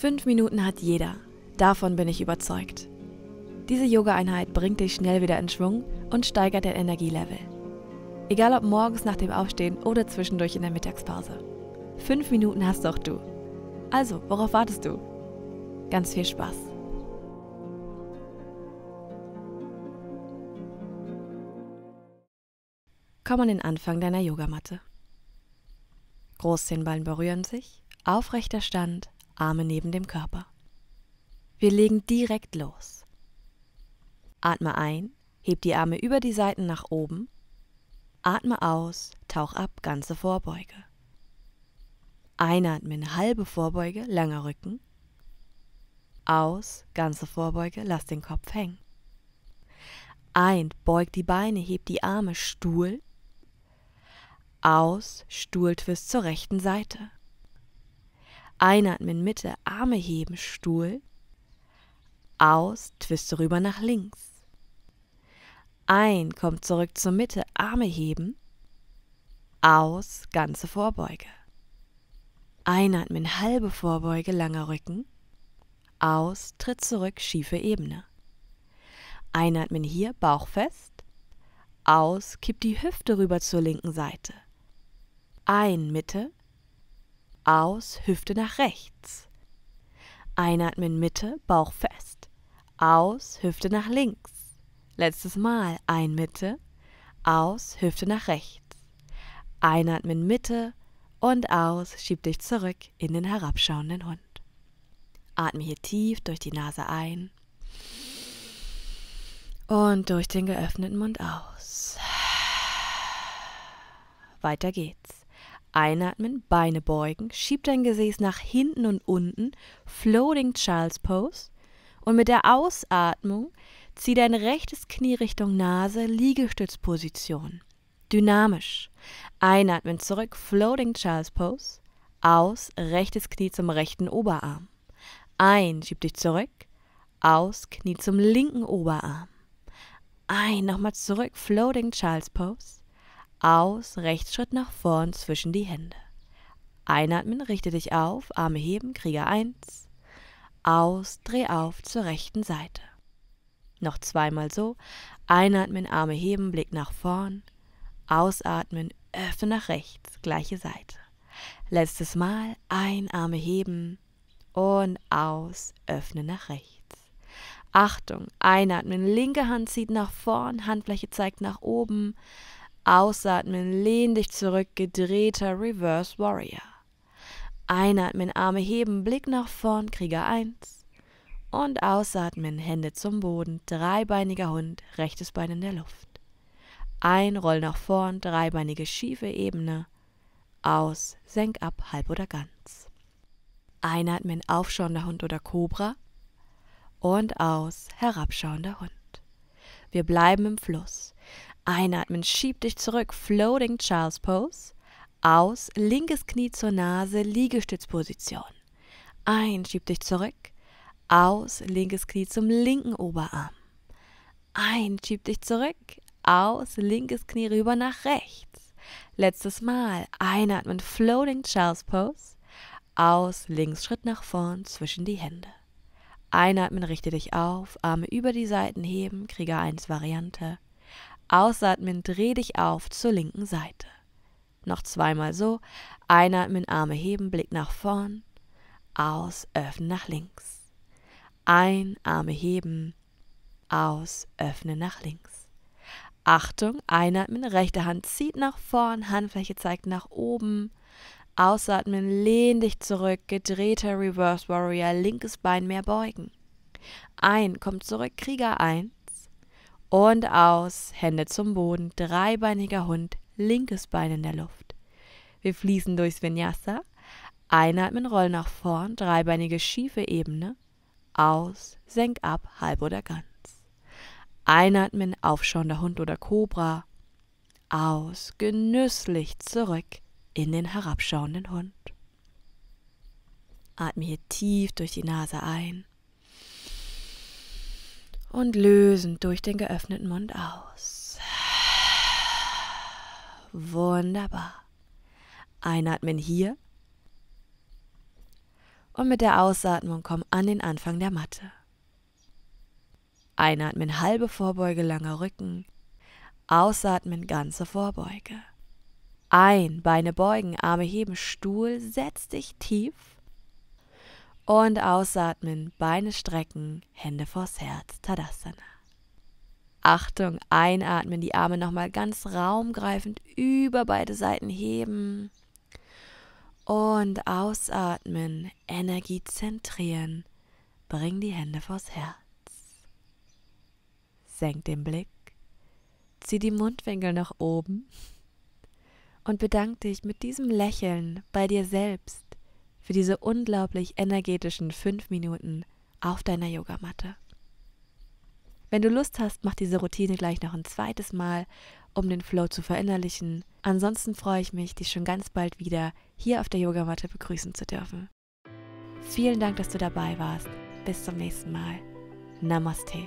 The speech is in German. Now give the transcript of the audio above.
Fünf Minuten hat jeder. Davon bin ich überzeugt. Diese Yoga-Einheit bringt dich schnell wieder in Schwung und steigert dein Energielevel. Egal ob morgens nach dem Aufstehen oder zwischendurch in der Mittagspause. Fünf Minuten hast auch du. Also, worauf wartest du? Ganz viel Spaß! Komm an den Anfang deiner Yogamatte. Großzehnballen berühren sich, aufrechter Stand, Arme neben dem Körper. Wir legen direkt los. Atme ein, heb die Arme über die Seiten nach oben. Atme aus, tauch ab, ganze Vorbeuge. Einatmen, halbe Vorbeuge, langer Rücken. Aus, ganze Vorbeuge, lass den Kopf hängen. Ein, beug die Beine, heb die Arme, Stuhl. Aus, Stuhl twist zur rechten Seite. Einatmen Mitte, Arme heben, Stuhl. Aus, twiste rüber nach links. Ein, kommt zurück zur Mitte, Arme heben. Aus, ganze Vorbeuge. Einatmen, halbe Vorbeuge, langer Rücken. Aus, tritt zurück, schiefe Ebene. Einatmen hier, Bauch fest. Aus, kipp die Hüfte rüber zur linken Seite. Ein, Mitte, aus, Hüfte nach rechts. Einatmen Mitte, Bauch fest. Aus, Hüfte nach links. Letztes Mal ein Mitte, aus, Hüfte nach rechts. Einatmen Mitte und aus, schieb dich zurück in den herabschauenden Hund. Atme hier tief durch die Nase ein und durch den geöffneten Mund aus. Weiter geht's. Einatmen, Beine beugen, schieb dein Gesäß nach hinten und unten, Floating Child's Pose. Und mit der Ausatmung zieh dein rechtes Knie Richtung Nase, Liegestützposition. Dynamisch. Einatmen zurück, Floating Child's Pose. Aus, rechtes Knie zum rechten Oberarm. Ein, schieb dich zurück. Aus, Knie zum linken Oberarm. Ein, nochmal zurück, Floating Child's Pose aus, Rechtsschritt nach vorn zwischen die Hände. Einatmen, richte dich auf, Arme heben, Krieger 1. Aus, dreh auf zur rechten Seite. Noch zweimal so. Einatmen, Arme heben, Blick nach vorn. Ausatmen, öffne nach rechts, gleiche Seite. Letztes Mal ein Arme heben und aus, öffne nach rechts. Achtung, einatmen, linke Hand zieht nach vorn, Handfläche zeigt nach oben. Ausatmen, lehn dich zurück, gedrehter Reverse Warrior. Einatmen, Arme heben, Blick nach vorn, Krieger 1. Und ausatmen, Hände zum Boden, dreibeiniger Hund, rechtes Bein in der Luft. Ein, roll nach vorn, dreibeinige schiefe Ebene. Aus, senk ab, halb oder ganz. Einatmen, aufschauender Hund oder Kobra. Und aus, herabschauender Hund. Wir bleiben im Fluss. Einatmen, schieb dich zurück, Floating Child's Pose. Aus, linkes Knie zur Nase, Liegestützposition. Ein, schieb dich zurück. Aus, linkes Knie zum linken Oberarm. Ein, schieb dich zurück. Aus, linkes Knie rüber nach rechts. Letztes Mal. Einatmen, Floating Child's Pose. Aus, links Schritt nach vorn, zwischen die Hände. Einatmen, richte dich auf, Arme über die Seiten heben, Krieger 1 Variante. Ausatmen, dreh dich auf zur linken Seite. Noch zweimal so. Einatmen, Arme heben, Blick nach vorn. Aus, öffnen nach links. Ein, Arme heben. Aus, öffnen nach links. Achtung, einatmen, rechte Hand zieht nach vorn, Handfläche zeigt nach oben. Ausatmen, lehn dich zurück, gedrehter Reverse Warrior, linkes Bein mehr beugen. Ein, kommt zurück, Krieger ein und aus, Hände zum Boden, dreibeiniger Hund, linkes Bein in der Luft. Wir fließen durchs Vinyasa, einatmen, rollen nach vorn, dreibeinige schiefe Ebene, aus, senk ab, halb oder ganz. Einatmen, aufschauender Hund oder Kobra, aus, genüsslich zurück in den herabschauenden Hund. Atme hier tief durch die Nase ein und lösend durch den geöffneten Mund aus. Wunderbar. Einatmen hier und mit der Ausatmung komm an den Anfang der Matte. Einatmen halbe Vorbeuge, langer Rücken. Ausatmen ganze Vorbeuge. Ein, Beine beugen, Arme heben, Stuhl, setz dich tief und ausatmen, Beine strecken, Hände vors Herz, Tadasana. Achtung, einatmen, die Arme nochmal ganz raumgreifend über beide Seiten heben. Und ausatmen, Energie zentrieren, bring die Hände vors Herz. Senk den Blick, zieh die Mundwinkel nach oben und bedank dich mit diesem Lächeln bei dir selbst für diese unglaublich energetischen fünf Minuten auf deiner Yogamatte. Wenn du Lust hast, mach diese Routine gleich noch ein zweites Mal, um den Flow zu verinnerlichen. Ansonsten freue ich mich, dich schon ganz bald wieder hier auf der Yogamatte begrüßen zu dürfen. Vielen Dank, dass du dabei warst. Bis zum nächsten Mal. Namaste.